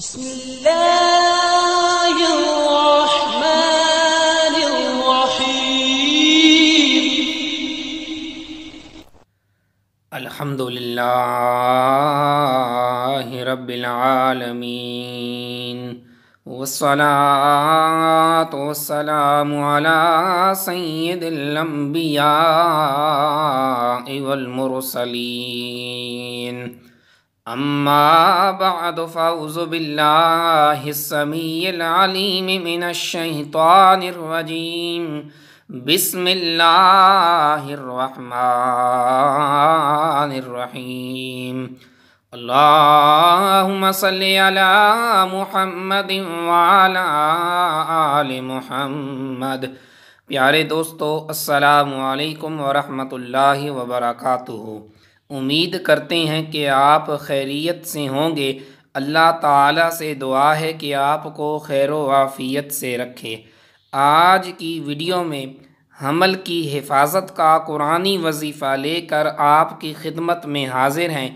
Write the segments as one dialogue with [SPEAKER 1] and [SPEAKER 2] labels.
[SPEAKER 1] بسم الله الرحمن الرحيم الحمد لله رب العالمين والصلاة والسلام على سيد الأنبياء والمرسلين أما بعد فأعوذ بالله السميع العليم من الشيطان الرجيم بسم الله الرحمن الرحيم اللهم صل على محمد وعلى آل محمد प्यारे दोस्तों अस्सलाम वालेकुम व बरकातुहू उम्मीद करते हैं कि आप खैरियत से होंगे अल्लाह ताला से दुआ है कि आपको खैर वाफ़ियत से रखे आज की वीडियो में हमल की हिफाजत का कुरानी वजीफ़ा लेकर आपकी खिदमत में हाजिर हैं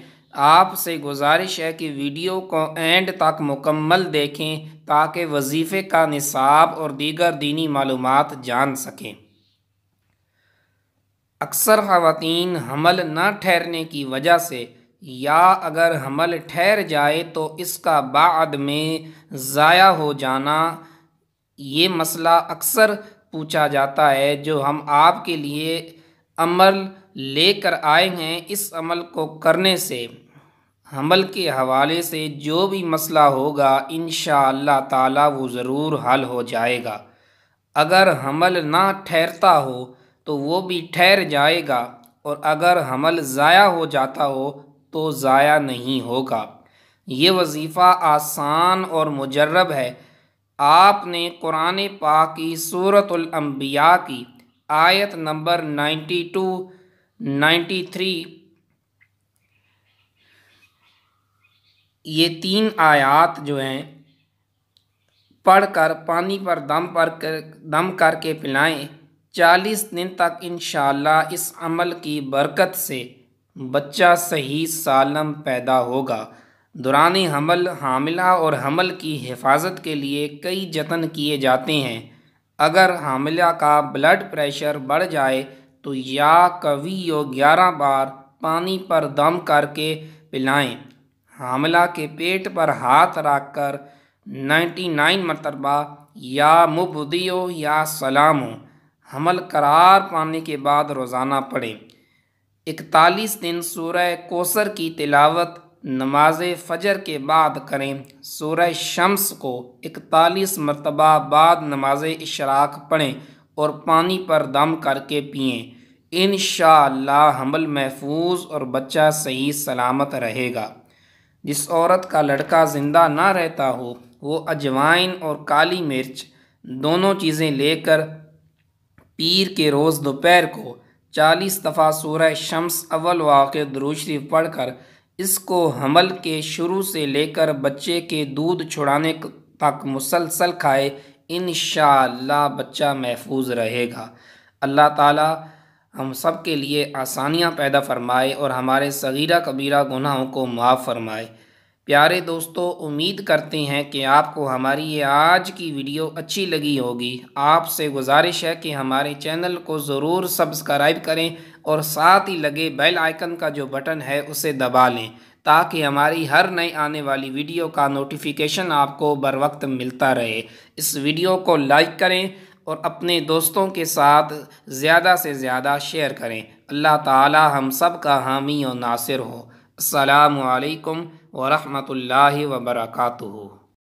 [SPEAKER 1] आपसे गुजारिश है कि वीडियो को एंड तक मुकम्मल देखें ताकि वजीफ़े का निसाब और दीगर दीनी मालूम जान सकें अक्सर खातन हमल ना ठहरने की वजह से या अगर हमल ठहर जाए तो इसका बाद में ज़ाया हो जाना ये मसला अक्सर पूछा जाता है जो हम आपके लिए अमल लेकर आए हैं इस अमल को करने से हमल के हवाले से जो भी मसला होगा इन ताला वो ज़रूर हल हो जाएगा अगर हमल ना ठहरता हो तो वो भी ठहर जाएगा और अगर हमल ज़ाया हो जाता हो तो ज़ाया नहीं होगा ये वजीफ़ा आसान और मुजरब है आपने कुरान पा की सूरतलम्बिया की आयत number ninety two ninety three ये तीन आयात जो हैं पढ़कर पानी पर दम पर कर, दम करके पिलाएं चालीस दिन तक इन इस अमल की बरकत से बच्चा सही सालम पैदा होगा दुरानी हमल हामिला और हमल की हिफाजत के लिए कई जतन किए जाते हैं अगर हामिला का ब्लड प्रेशर बढ़ जाए तो या कवि यो ग्यारह बार पानी पर दम करके पिलाएं हामिला के पेट पर हाथ रख कर नाइन्टी नाइन मरतबा या मुबदियो या सलाम हो हमल करार पाने के बाद रोज़ाना पढ़ें इकतालीस दिन सूर्य कोसर की तिलावत नमाज फजर के बाद करें सूर्य शम्स को इकतालीस मरतबा बाद नमाज इशराक पढ़ें और पानी पर दम करके पिए इन हमल महफूज और बच्चा सही सलामत रहेगा जिस औरत का लड़का ज़िंदा ना रहता हो वो अजवाइन और काली मिर्च दोनों चीज़ें लेकर पीर के रोज़ दोपहर को चालीस दफ़ा सूरह शम्स अव्वल वाक़ दरूशरी पढ़ कर इसको हमल के शुरू से लेकर बच्चे के दूध छुड़ाने तक मुसलसल खाए इन बच्चा महफूज रहेगा अल्लाह ताला हम सब के लिए आसानियाँ पैदा फरमाए और हमारे सगीरा कबीरा गुनाहों को माफ़ फरमाए प्यारे दोस्तों उम्मीद करते हैं कि आपको हमारी ये आज की वीडियो अच्छी लगी होगी आपसे गुजारिश है कि हमारे चैनल को ज़रूर सब्सक्राइब करें और साथ ही लगे बेल आइकन का जो बटन है उसे दबा लें ताकि हमारी हर नई आने वाली वीडियो का नोटिफिकेशन आपको बर वक्त मिलता रहे इस वीडियो को लाइक करें और अपने दोस्तों के साथ ज़्यादा से ज़्यादा शेयर करें अल्लाह ताला हम सब का हामी और नासिर हो असलकम वरहमतुल्लाहि वबरकातुहू